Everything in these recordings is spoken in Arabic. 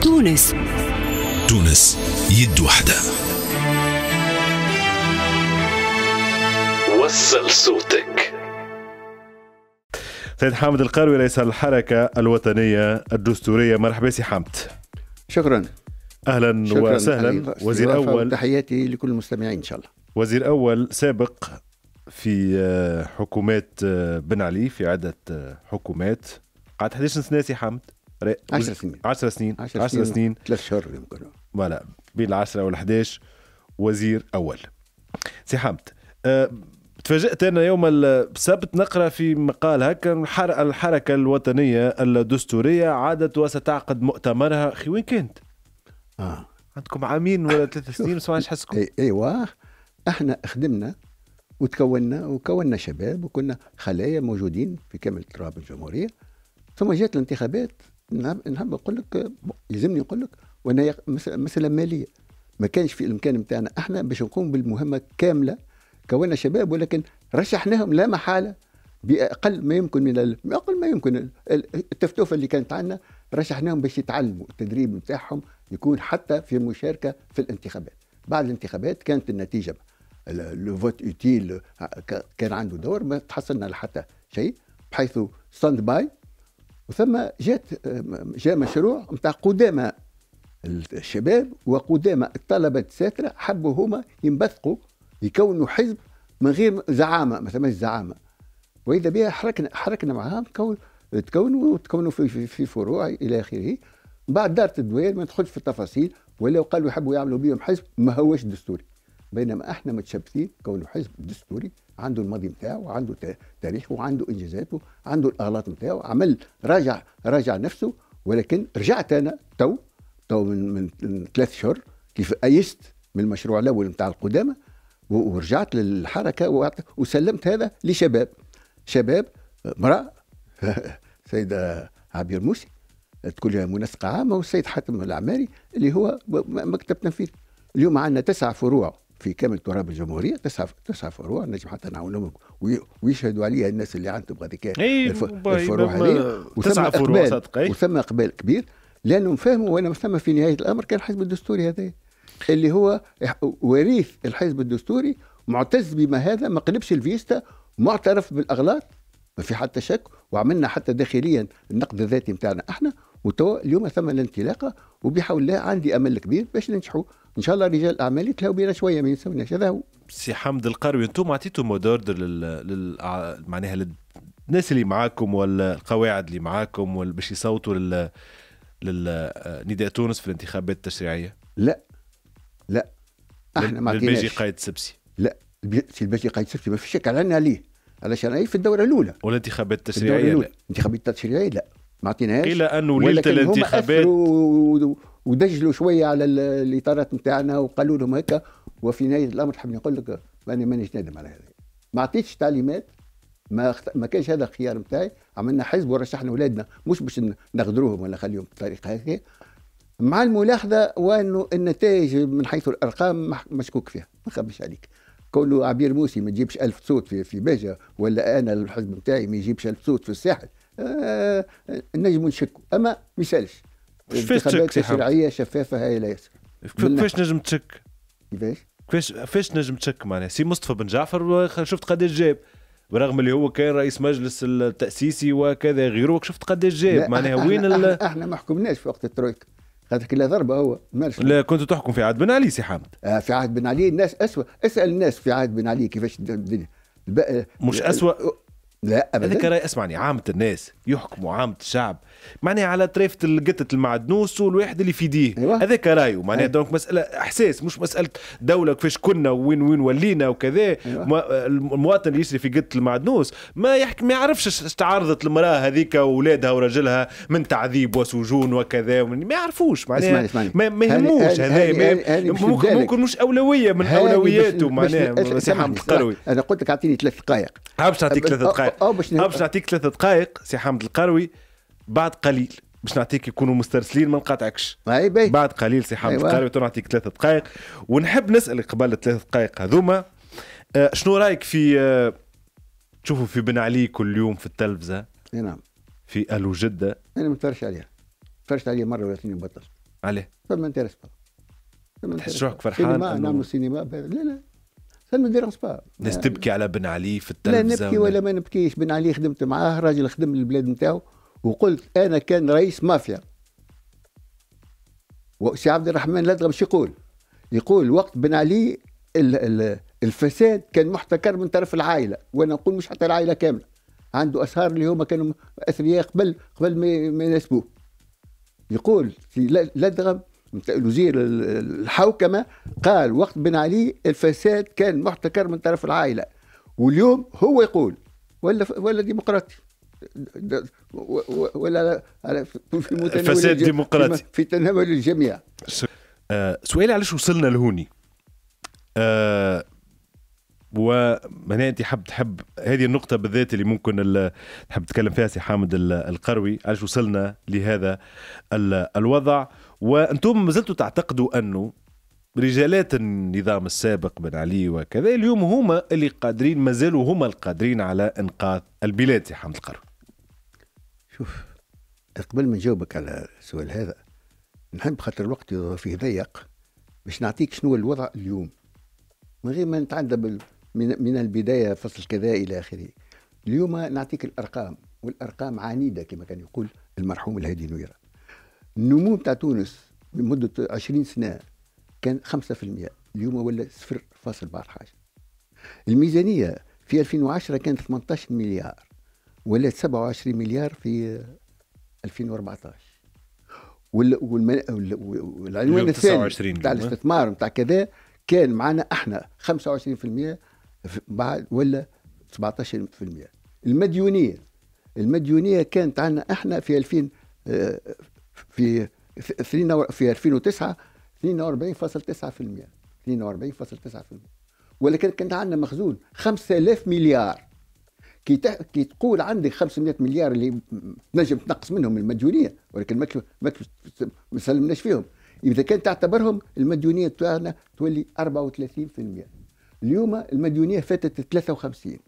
تونس تونس يد وحدة وصل صوتك سيد حامد القروي رئيس الحركة الوطنية الدستورية مرحبا سي حامد شكرا اهلا شكرا وسهلا وزير اول تحياتي لكل المستمعين ان شاء الله وزير اول سابق في آه، حكومات آه، بن علي في عدة آه، حكومات قعد 11 سنة سي حامد 10 سنين 10 سنين 10 سنين ثلاث شهور يمكن فوالا بين العشرة وال11 وزير اول سي حمد آه، تفاجأت أنا يوم السبت نقرأ في مقال هكا الحركة الوطنية الدستورية عادت وستعقد مؤتمرها خي وين كانت؟ آه. عندكم عامين ولا ثلاث سنين بس ما حسكم ايوه احنا خدمنا وتكوننا وكوننا شباب وكنا خلايا موجودين في كامل تراب الجمهوريه ثم جات الانتخابات نحب نعم، نقول نعم، لك يلزمني نقول لك وانا مساله ماليه ما كانش في الامكان نتاعنا احنا باش نقوم بالمهمه كامله كونا شباب ولكن رشحناهم لا محاله باقل ما يمكن من ال... اقل ما يمكن التفتوفه اللي كانت عندنا رشحناهم باش يتعلموا التدريب نتاعهم يكون حتى في المشاركه في الانتخابات بعد الانتخابات كانت النتيجه لو فوت اوتيل كان عنده دور ما تحصلنا لحتى شيء بحيث ستاند باي وثم جات جاء مشروع نتاع قدامى الشباب وقدامى الطلبه الساتره حبوا هما ينبثقوا يكونوا حزب من غير زعامه ما ثماش زعامه واذا بها حركنا حركنا معاهم تكونوا تكونوا في, في, في فروع الى اخره بعد دارت الدوائر ما ندخلش في التفاصيل ولا قالوا يحبوا يعملوا بهم حزب ما هوش دستوري بينما احنا متشبثين كونوا حزب دستوري عنده الماضي بتاعه وعنده تاريخه وعنده انجازاته عنده الاغلاط بتاعه عمل راجع راجع نفسه ولكن رجعت انا تو تو من من ثلاث شهور كيف ايست من المشروع الاول نتاع القدامى ورجعت للحركه وسلمت هذا لشباب شباب امراه سيده عبير موسي تقول لها منسقه عامه والسيد حاتم العماري اللي هو مكتب تنفيذ اليوم عندنا تسع فروع في كامل تراب الجمهوريه تسعة تسعة فروع نجم حتى نعاونهم ويشهدوا عليها الناس اللي عندهم هذيك الفروع هذه وثم اقبال وثم اقبال كبير لانهم فهموا وانا ثم في نهايه الامر كان الحزب الدستوري هذا اللي هو وريث الحزب الدستوري معتز بما هذا ما قلبش الفيستا معترف بالاغلاط ما في حتى شك وعملنا حتى داخليا النقد الذاتي نتاعنا احنا وتو اليوم ثم الانطلاقه وبحول الله عندي امل كبير باش ننجحوا ان شاء الله رجال الاعمال يتلاو بينا شويه ما ينسوناش هذا هو سي حمد القروي انتم عطيتوا مود اوردر لل... لل... معناها للناس اللي معاكم والقواعد اللي معاكم باش يصوتوا لل... للنداء تونس في الانتخابات التشريعيه؟ لا لا احنا ما عطيناش للباجي قايد سبسي لا سي الباجي قايد سبسي ما فيش شك اعلنا عليه علشان اي في الدوره الاولى والانتخابات التشريعيه الدورة الأولى. لا الانتخابات التشريعيه لا ما عطيناهاش قيل انه ليله الانتخابات ودجلوا شويه على الاطارات نتاعنا وقالوا لهم هكا وفي نهايه الامر حبني نقول لك ماني مانيش نادم على هذا ما عطيتش تعليمات ما ما كانش هذا الخيار نتاعي عملنا حزب ورشحنا اولادنا مش باش نغدروهم ولا نخليهم بالطريقه هكا مع الملاحظه وانه النتائج من حيث الارقام مشكوك فيها ما نخبيش عليك كونه عبير موسي ما يجيبش ألف صوت في في باجة ولا انا الحزب نتاعي ما يجيبش ألف صوت في الساحل نجم آه، نجموا نشكوا اما ما يسالش انتخابات شرعيه شفافه هاي لا يسال كيفاش نجم تشك؟ كيفاش؟ كيفاش كيفاش نجم تشك معناها سي مصطفى بن جعفر شفت قداش جاب برغم اللي هو كان رئيس مجلس التاسيسي وكذا غيره شفت قداش جاب معناها وين احنا, احنا, احنا ما حكمناش في وقت الترويكا خاطر كلها ضربه هو مالش لا كنت تحكم في عهد بن علي سي حامد آه في عهد بن علي الناس اسوء اسال الناس في عهد بن علي كيفاش الدنيا الب... مش اسوء آه، لا ابدا هذاك راي اسمعني عامة الناس يحكموا عامة الشعب معناها على طريفة القطة المعدنوس والواحد اللي في يديه أيوة. هذاك رايه معناها أيوة. دونك مسألة احساس مش مسألة دولة كيفاش كنا وين وين ولينا وكذا أيوة. المواطن اللي يشري في قطة المعدنوس ما يحكي ما يعرفش تعرضت المرأة هذيك واولادها ورجلها من تعذيب وسجون وكذا ما يعرفوش معني اسمعني اسمعني ما, يهموش هذا ممكن, ممكن مش أولوية من أولوياته معناها مسيح القروي أنا قلت لك أعطيني ثلاث دقائق عبش أعطيك ثلاث دقائق باش باش نعطيك ثلاثة دقائق سي حامد القروي بعد قليل باش نعطيك يكونوا مسترسلين ما نقاطعكش بعد قليل سي حامد أيوة. القروي نعطيك ثلاثة دقائق ونحب نسالك قبل الثلاث دقائق هذوما آه شنو رايك في آه تشوفوا في بن علي كل يوم في التلفزه نعم في الو جده انا ما نتفرجش عليها تفرجت عليها مره ولا اثنين بطل عليه فما انترس تحس روحك فرحان نعمل نعملوا سينما لا لا ça ne me الناس تبكي على بن علي في التلفزه لا نبكي ولا ما نبكيش بن علي خدمت معاه راجل خدم البلاد نتاعو وقلت انا كان رئيس مافيا وسي عبد الرحمن الأدرب باش يقول؟ يقول وقت بن علي الفساد كان محتكر من طرف العائله وانا نقول مش حتى العائله كامله عنده اسهار اللي هما كانوا اثرياء قبل قبل ما يناسبوه يقول في لدغم وزير الحوكمه قال وقت بن علي الفساد كان محتكر من طرف العائله واليوم هو يقول ولا ولا ديمقراطي ولا في الفساد ديمقراطي في تناول الجميع آه، سؤالي علاش وصلنا لهوني آه ومعناها انت حب تحب هذه النقطه بالذات اللي ممكن تحب تتكلم فيها سي حامد القروي علاش وصلنا لهذا الوضع وانتم زلتوا تعتقدوا انه رجالات النظام السابق بن علي وكذا اليوم هما اللي قادرين مازالوا هما القادرين على انقاذ البلاد سي حامد القروي شوف قبل ما نجاوبك على السؤال هذا نحب خاطر الوقت فيه ضيق باش نعطيك شنو الوضع اليوم من غير ما نتعدى بال من من البدايه فصل كذا الى اخره اليوم نعطيك الارقام والارقام عنيده كما كان يقول المرحوم الهادي نويره النمو تاع تونس لمده 20 سنه كان 5% اليوم ولا 0.14 الميزانيه في 2010 كانت 18 مليار ولات 27 مليار في 2014 والعنوان الثاني تاع الاستثمار تاع كذا كان معنا احنا 25% بعد ولا 17% المديونيه المديونيه كانت عندنا احنا في 2000 آه، في في 2009 42.9% 42.9% ولكن كان عندنا مخزون 5000 مليار كي كي تقول عندي 500 مليار اللي تنجم تنقص منهم المديونيه ولكن ما ما سلمناش فيهم اذا كان تعتبرهم المديونيه تاعنا تولي 34% اليوم المديونيه فاتت 53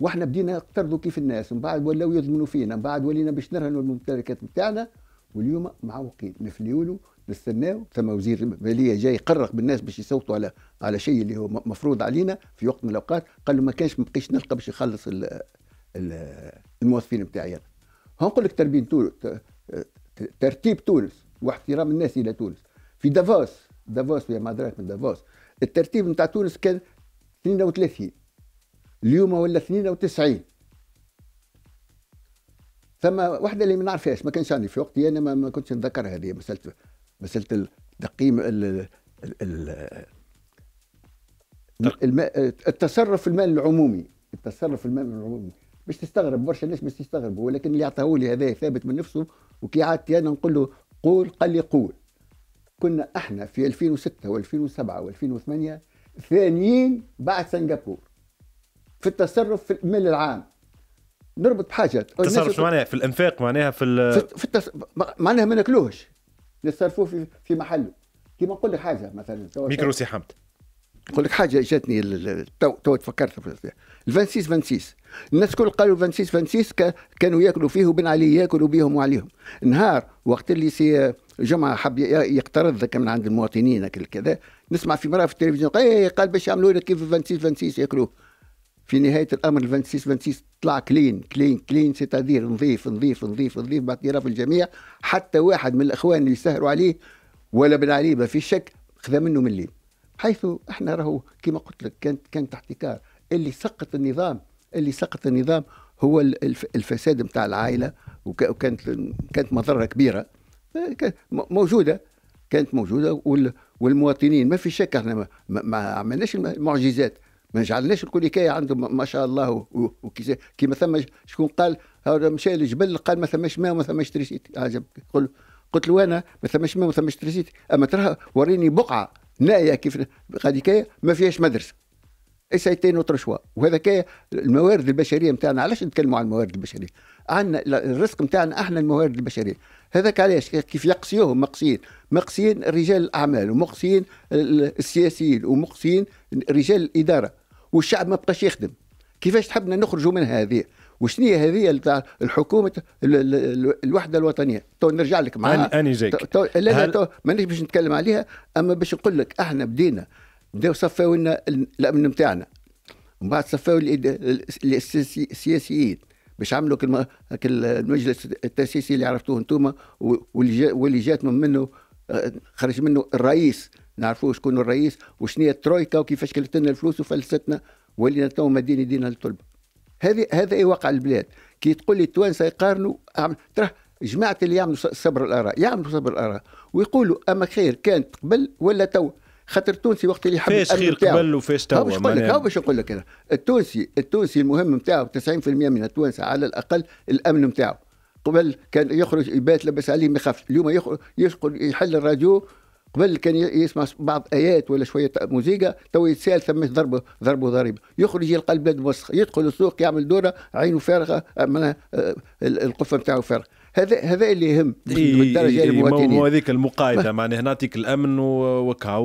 واحنا بدينا نقترضوا كيف الناس من بعد ولاو يضمنوا فينا من بعد ولينا باش نرهنوا الممتلكات نتاعنا واليوم معوقين نفليولوا نستناو ثم وزير الماليه جاي يقرق بالناس باش يصوتوا على على شيء اللي هو مفروض علينا في وقت من الاوقات قال له ما كانش ما بقيش نلقى باش يخلص الموظفين نتاعي انا هنقول لك تربين تونس ترتيب تونس واحترام الناس الى تونس في دافوس دافوس يا ما من دافوس الترتيب نتاع تونس كان 32 اليوم ولا 92 ثم واحده اللي ما نعرفهاش ما كانش عندي في وقتي انا ما, كنتش نذكر هذه مساله مساله تقييم ال ال التصرف في المال العمومي التصرف في المال العمومي باش تستغرب برشا ناس باش تستغربوا ولكن اللي عطاه لي هذا ثابت من نفسه وكي عادت انا نقول له قول قال لي قول كنا احنا في 2006 و2007 و2008 ثانيين بعد سنغافور في التصرف في المال العام نربط بحاجه التصرف شو معناها في الانفاق معناها في ال... في التص... معناها ما ناكلوهش نصرفوه في في محله كيما نقول لك حاجه مثلا سي حمد نقول لك حاجه جاتني تو تو تفكرت الفانسيس فانسيس الناس الكل قالوا فانسيس فانسيس كانوا ياكلوا فيه وبن علي ياكلوا بهم وعليهم نهار وقت اللي سي جمعه حب يقترض ذاك من عند المواطنين كذا نسمع في مره في التلفزيون إيه، إيه، قال باش يعملوا لك كيف فانسيس فانسيس ياكلوه في نهايه الامر الفانسيس 26 26 طلع كلين كلين كلين ستادير نظيف نظيف نظيف نظيف باعتراف الجميع حتى واحد من الاخوان اللي سهروا عليه ولا بن علي ما في شك خذا منه مليم حيث احنا راهو كما قلت لك كانت كانت احتكار اللي سقط النظام اللي سقط النظام هو الفساد نتاع العائله وكانت كانت مضره كبيره موجوده كانت موجوده والمواطنين ما في شك احنا ما, ما عملناش المعجزات ما جعلناش الكل عندهم ما شاء الله كيما ثم شكون قال مشى للجبل قال ما ثماش ماء وما ثماش تريسيتي عجب قلت له انا ما ثماش ماء وما ثماش تريسيتي اما ترى وريني بقعه نايه كيف كاي ما فيهاش مدرسه ايش ايتي نوتر شوا كاي الموارد البشريه نتاعنا علاش نتكلموا عن الموارد البشريه عندنا الرزق نتاعنا احنا الموارد البشريه هذاك علاش كيف يقصيوهم مقصيين مقصيين رجال الاعمال ومقصيين السياسيين ومقصيين رجال الاداره والشعب ما بقاش يخدم كيفاش تحبنا نخرجوا من هذه وشنو هي هذه تاع الحكومه الوحده الوطنيه تو نرجع لك معها اني جايك تو لا لا تو مانيش باش نتكلم عليها اما باش نقول لك احنا بدينا بداو صفاو لنا الامن نتاعنا ومن بعد صفاو السياسيين باش عملوا المجلس التاسيسي اللي عرفتوه انتم واللي من منه آه، خرج منه الرئيس نعرفوه شكون الرئيس وشنو هي الترويكا وكيفاش كلت لنا الفلوس وفلستنا ولينا تو مدينة دينا للطلبه هذه هذا ايه واقع البلاد كي تقول لي التوانسه يقارنوا ترى جماعه اللي يعملوا صبر الاراء يعملوا صبر الاراء ويقولوا اما خير كانت قبل ولا تو خاطر التونسي وقت اللي يحب فيش خير قبل وفيش تو باش نقول لك باش نقول لك التونسي التونسي المهم نتاعو 90% من التوانسه على الاقل الامن نتاعو قبل كان يخرج يبات لبس عليه ما يخافش اليوم يخرج يحل الراديو قبل كان يسمع بعض ايات ولا شويه مزيكا تو يتسال ثم ضربه ضربه ضريبه يخرج يلقى البلاد موسخه يدخل السوق يعمل دوره عينه فارغه آه، معناها آه، القفه نتاعو فارغه هذا هذا اللي يهم بالدرجه المواطنين مو هذيك المقايده معناها نعطيك الامن وكا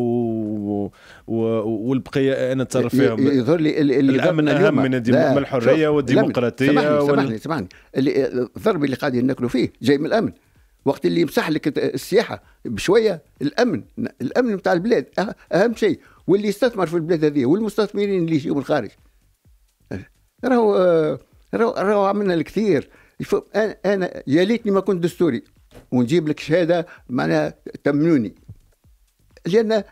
والبقيه انا نتصرف فيهم يظهر لي اللي الامن اهم من الحريه والديمقراطيه سمعني سمعني, سمعني اللي الضرب اللي قاعدين ناكلوا فيه جاي من الامن وقت اللي يمسح لك السياحه بشويه الامن الامن نتاع البلاد أه-، اهم شيء واللي يستثمر في البلاد هذه والمستثمرين اللي يجيو من الخارج راهو آه، راهو راهو عملنا الكثير انا انا يا ليتني ما كنت دستوري ونجيب لك شهاده معناها تمنوني لان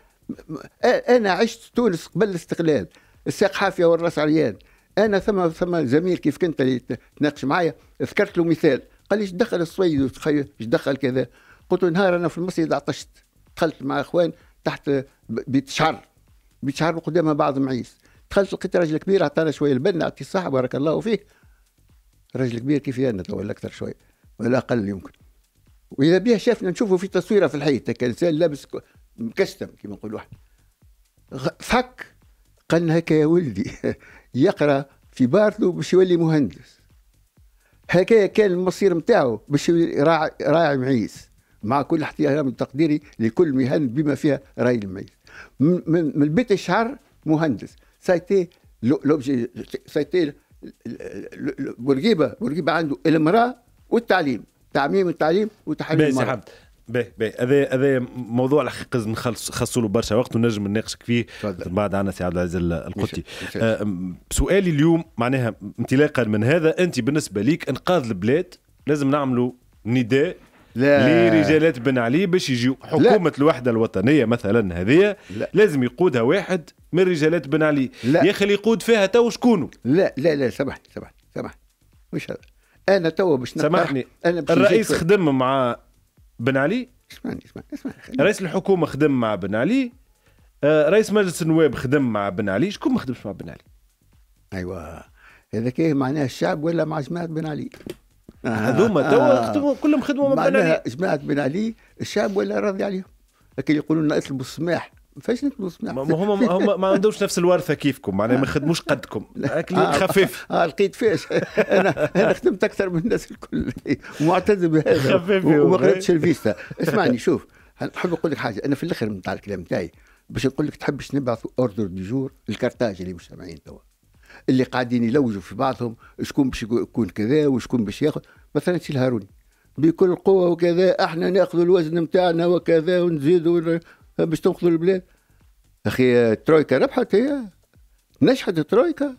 انا عشت تونس قبل الاستقلال الساق حافيه والراس عريان انا ثم ثم زميل كيف كنت اللي تناقش معايا ذكرت له مثال قال لي دخل الصويد وتخيل دخل كذا قلت له نهار انا في المسجد عطشت دخلت مع اخوان تحت بيت شعر بيت شعر قدامها بعض معيس دخلت لقيت راجل كبير عطانا شويه لبن عطي الصحه بارك الله فيه راجل كبير كيفي انا ولا اكثر شويه ولا اقل يمكن واذا بها شافنا نشوفه في تصويره في الحي كان انسان لابس مكستم كما نقولوا احنا فك قال هكا يا ولدي يقرا في بارتو باش يولي مهندس هكايا كان المصير نتاعو باش راعي معيس مع كل احترام تقديري لكل مهن بما فيها راعي المعيس من, من بيت الشعر مهندس سايتي لوبجي سايتي بورقيبه بورقيبه عنده المراه والتعليم تعميم التعليم وتحليل المراه باهي باهي هذا هذا موضوع الحقيقه نخصصوا له برشا وقت ونجم نناقشك فيه من بعد عنا سي عبد العزيز القطي آه، سؤالي اليوم معناها انطلاقا من هذا انت بالنسبه ليك انقاذ البلاد لازم نعملوا نداء لا لرجالات بن علي باش يجيو حكومه لا. الوحده الوطنيه مثلا هذه لا. لازم يقودها واحد من رجالات بن علي لا. يا اخي اللي يقود فيها تو شكونه لا لا لا سامحني سامحني سامحني مش هذا انا تو باش سامحني انا الرئيس خدم مع بن علي اسمعني اسمعني اسمعني رئيس الحكومه خدم مع بن علي آه، رئيس مجلس النواب خدم مع بن علي شكون ما خدمش مع بن علي ايوه هذا كيه معناها الشعب ولا مع جماعه بن علي هذوما آه توا آه. خدموا كلهم خدموا مع بن علي جماعه بن علي الشعب ولا راضي عليهم لكن يقولون لنا اطلبوا السماح فاش الفلوس ما هم هم ما عندهمش نفس الورثه كيفكم معناها ما خدموش قدكم اكل آه خفيف اه, آه، لقيت فيش انا انا خدمت اكثر من الناس الكل ومعتز بهذا وما قريتش الفيستا اسمعني شوف نحب نقول لك حاجه انا في الاخر نتاع الكلام تاعي باش نقول لك تحبش نبعث اوردر دي جور الكارتاج اللي مش سامعين توا اللي قاعدين يلوجوا في بعضهم شكون باش يكون كذا وشكون باش ياخذ مثلا سي الهاروني بكل قوه وكذا احنا ناخذ الوزن نتاعنا وكذا ونزيد باش تنقذوا البلاد اخي الترويكا ربحت هي نجحت الترويكا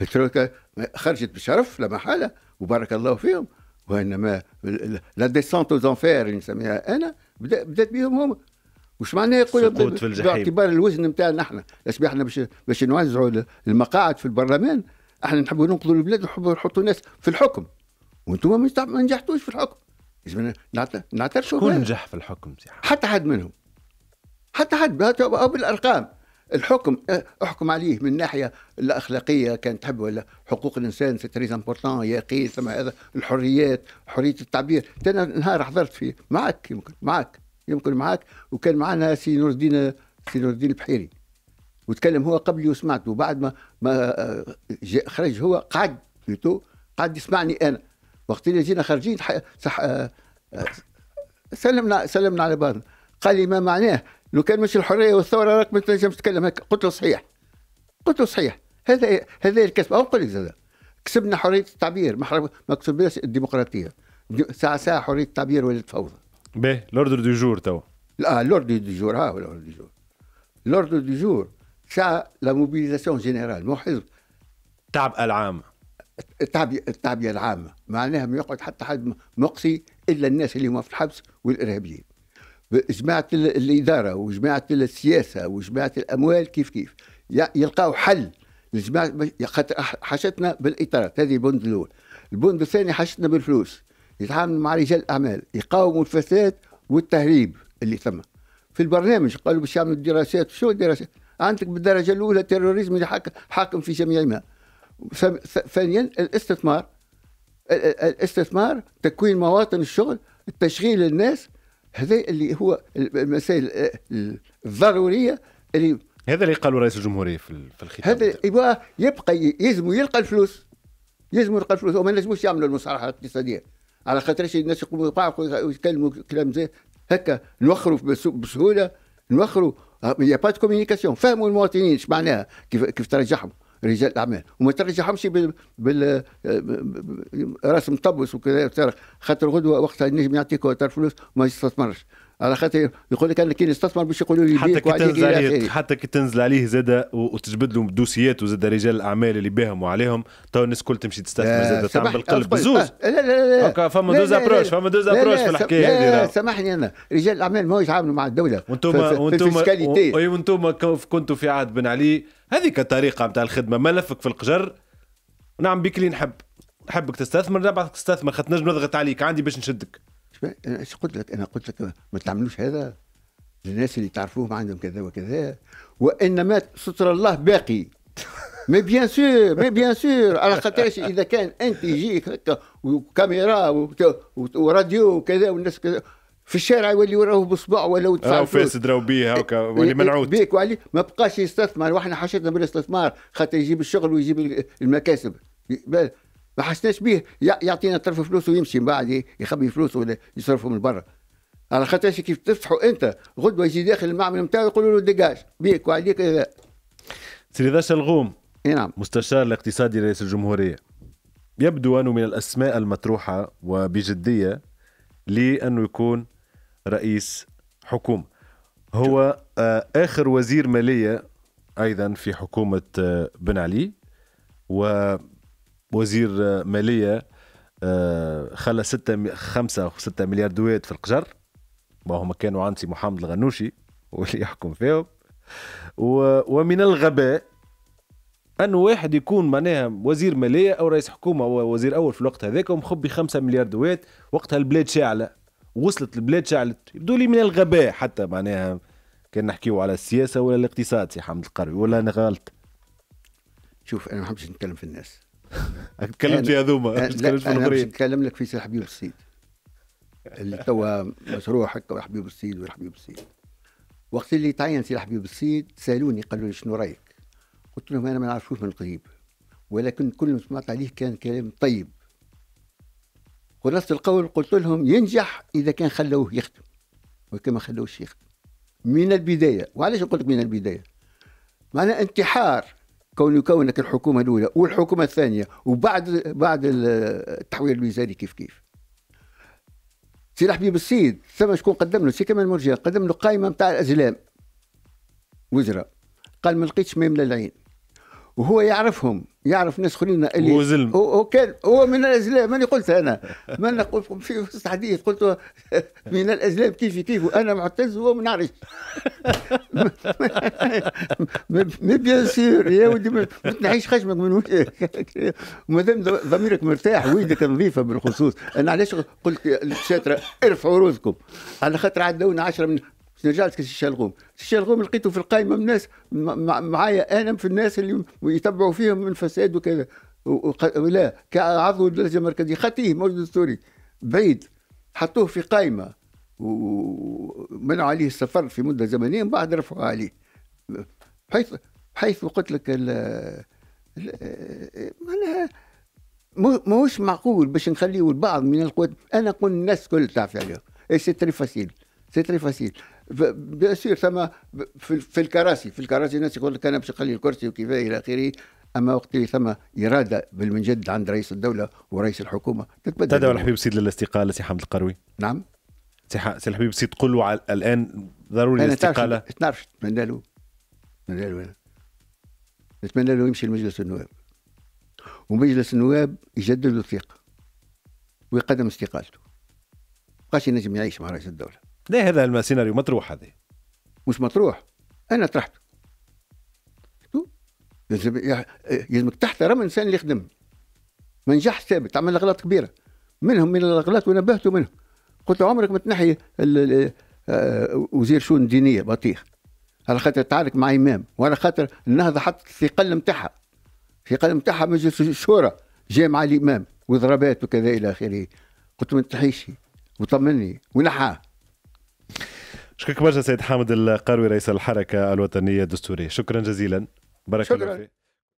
الترويكا خرجت بشرف لا محاله وبارك الله فيهم وانما لا ديسونت اوز انفير نسميها انا بدات بهم هم وش معناه يقول باعتبار الوزن نتاعنا احنا اصبحنا باش باش نوزعوا المقاعد في البرلمان احنا نحبوا ننقذوا البلاد ونحبوا نحطوا ناس في الحكم وانتم ما نجحتوش في الحكم لازم نعترفوا شكون نجح في الحكم حتى حد منهم حتى حد أو بالأرقام الحكم آه، احكم عليه من الناحيه الاخلاقيه كان تحب ولا حقوق الانسان سي تريز امبورتون يا ثم هذا الحريات حريه التعبير انا نهار حضرت فيه معك يمكن معك يمكن معك وكان معنا سي نور الدين سي نور الدين البحيري وتكلم هو قبلي وسمعته وبعد ما ما آه، خرج هو قعد قعد يسمعني انا وقت اللي جينا خارجين آه، سلمنا سلمنا على بعضنا قال لي ما معناه لو كان مش الحريه والثوره راك ما تنجمش تتكلم هكا قلت له صحيح قلت له صحيح هذا هذا الكسب او قلت هذا كسبنا حريه التعبير ما ما كسبناش الديمقراطيه ساعه ساعه حريه التعبير ولات فوضى باهي لوردر دو جور توا لا لوردر دو جور ها لوردر دو جور لوردر دو جور ساعه لا موبيليزاسيون جينيرال مو حزب تعب العام التعبية التعبية العامة معناها ما يقعد حتى حد مقصي إلا الناس اللي هما في الحبس والإرهابيين جماعه الاداره وجماعه السياسه وجماعه الاموال كيف كيف يلقاو حل لجماعه خاطر بالاطارات هذه البند الاول البند الثاني حاشتنا بالفلوس يتعاملوا مع رجال الاعمال يقاوموا الفساد والتهريب اللي ثم في البرنامج قالوا باش يعملوا دراسات شو الدراسات عندك بالدرجه الاولى تيروريزم اللي حاكم في جميع ما ثانيا الاستثمار الاستثمار تكوين مواطن الشغل تشغيل الناس هذا اللي هو المسائل آه، الضروريه اللي هذا اللي قاله رئيس الجمهوريه في الختام هذا ايوا يبقى يلزم يلقى الفلوس يلزم يلقى الفلوس وما لازموش يعملوا المصالحات الاقتصاديه على خاطر الناس يقولوا يتكلموا كلام زي هكا نوخروا بسهوله نوخروا يا با كوميونيكاسيون فهموا المواطنين ايش معناها كيف كيف ترجعهم رجال الاعمال وما ترجعهمش بال, بال... آه، آه، آه، راس مطبس وكذا خاطر غدوه وقتها النجم يعطيك وتر فلوس وما يستثمرش على خاطر يقول لك انا كي نستثمر باش يقولوا لي حتى كي تنزل عليه حتى كي تنزل عليه زاد وتجبد له دوسيات وزاد رجال الاعمال اللي باهم وعليهم تو الناس الكل تمشي تستثمر آه، زاد تعمل بالقلب بزوز آه، لا لا لا فما دوز ابروش فما دوز ابروش في الحكايه هذه سامحني انا رجال الاعمال ماهوش عاملوا مع الدوله وانتم وانتم أيوة، وانتم كنتوا في عهد بن علي هذيك طريقه نتاع الخدمه ملفك في القجر نعم بك اللي نحب نحبك تستثمر نبعثك نعم، تستثمر خاطر نجم نضغط عليك عندي باش نشدك انا ايش قلت لك انا قلت لك ما تعملوش هذا للناس اللي تعرفوهم عندهم كذا وكذا وانما ستر الله باقي مي بيان سور مي بيان سور على خاطرش اذا كان انت يجيك هكا وكاميرا وراديو وكذا والناس كذا في الشارع يولي وراه بصبع ولا ودفع فاسد راهو بيه هكا إيه، واللي إيه، منعوت بيك وعلي ما بقاش يستثمر واحنا حاشتنا بالاستثمار خاطر يجيب الشغل ويجيب المكاسب ما حسناش به يعطينا طرف فلوس ويمشي من بعد يخبي فلوس ولا يصرفه من برا على خاطر كيف تفتحوا انت غدوه يجي داخل المعمل نتاعو يقولوا له دقاش بيك وعليك اذا سيدي ذا شلغوم اي نعم مستشار الاقتصادي لرئيس الجمهوريه يبدو انه من الاسماء المطروحه وبجديه لانه يكون رئيس حكومه هو آه، اخر وزير ماليه ايضا في حكومه آه، بن علي و وزير آه، ماليه آه، خلى 6 5 أو 6 مليار دويت في القجر ما كانوا عند سي محمد الغنوشي واللي يحكم فيهم و... ومن الغباء أن واحد يكون معناها وزير مالية أو رئيس حكومة أو وزير أول في الوقت هذاك ومخبي 5 مليار دويت وقتها البلاد شاعلة وصلت البلاد شعلت يبدو لي من الغباء حتى معناها كان نحكيو على السياسة ولا الاقتصاد سي حمد القروي ولا أنا غلط شوف أنا ما نحبش نتكلم في الناس تكلمت في ذوما تكلمت في المغرب نتكلم لك في سي حبيب السيد اللي توا مشروع هكا حبيب السيد وحبيب السيد وقت اللي تعين سي حبيب السيد سالوني قالوا لي شنو رايك قلت لهم انا ما نعرفوش من قريب ولكن كل ما سمعت عليه كان كلام طيب خلاصة القول قلت لهم ينجح إذا كان خلوه يخدم وكما خلوش يخدم من البداية وعلاش نقول لك من البداية معنى انتحار كون كونك الحكومه الاولى والحكومه الثانيه وبعد بعد التحويل الميزاني كيف كيف سي حبيب السيد ثم شكون قدم له سي كمال مرجان قدم له قائمه نتاع الازلام وزراء قال ما لقيتش ما يملى العين وهو يعرفهم يعرف ناس خلينا اللي هو زلم وكان هو من الازلام ماني قلت انا ما قلت في وسط حديث قلت من الازلام كيفي كيف وانا معتز وهو ما نعرفش مي بيان سور يا ودي ما تنعيش خشمك من وجهك ومادام ضميرك مرتاح ويدك نظيفه بالخصوص انا علاش قلت للشاطره ارفعوا رؤوسكم على خاطر عدونا 10 من رجعت كتشتي الغوم كتشتي الغوم لقيته في القائمه من الناس معايا انا في الناس اللي يتبعوا فيهم من فساد وكذا ولا كعضو الدرجه المركزيه خطيه موجود السوري بعيد حطوه في قائمه ومنعوا عليه السفر في مده زمنيه من بعد رفعوا عليه حيث حيث قلت لك معناها ماهوش معقول باش نخليه البعض من القوات انا قلت الناس الكل تعرف عليهم إيه، سي تري فاسيل سي تري فاسيل بيصير ثم في الكراسي في الكراسي الناس يقول لك انا باش نخلي الكرسي وكيف الى اخره اما وقت اللي ثم اراده بالمنجد عند رئيس الدوله ورئيس الحكومه تتبدل تدعو الحبيب سيد للاستقاله سي حمد القروي نعم سي الحبيب سيد قل له الان ضروري الاستقاله انا تعرفش نتمنى له نتمنى له انا نتمنى له يمشي لمجلس النواب ومجلس النواب يجدد له الثقه ويقدم استقالته ما بقاش ينجم يعيش مع رئيس الدوله ليه هذا السيناريو مطروح هذا مش مطروح انا طرحته لازم يلزمك تحترم الانسان اللي يخدم ما نجحش ثابت عمل اغلاط كبيره منهم من الاغلاط ونبهته منهم قلت عمرك ما تنحي آه، وزير شؤون دينيه بطيخ على خاطر تعارك مع امام وعلى خاطر النهضه حطت الثقل نتاعها الثقل نتاعها مجلس الشورى جاء مع الامام وضربات وكذا الى اخره قلت ما تنحيش وطمني ونحاه أشكرك برشا سيد حامد القروي رئيس الحركة الوطنية الدستورية شكرا جزيلا بارك الله فيك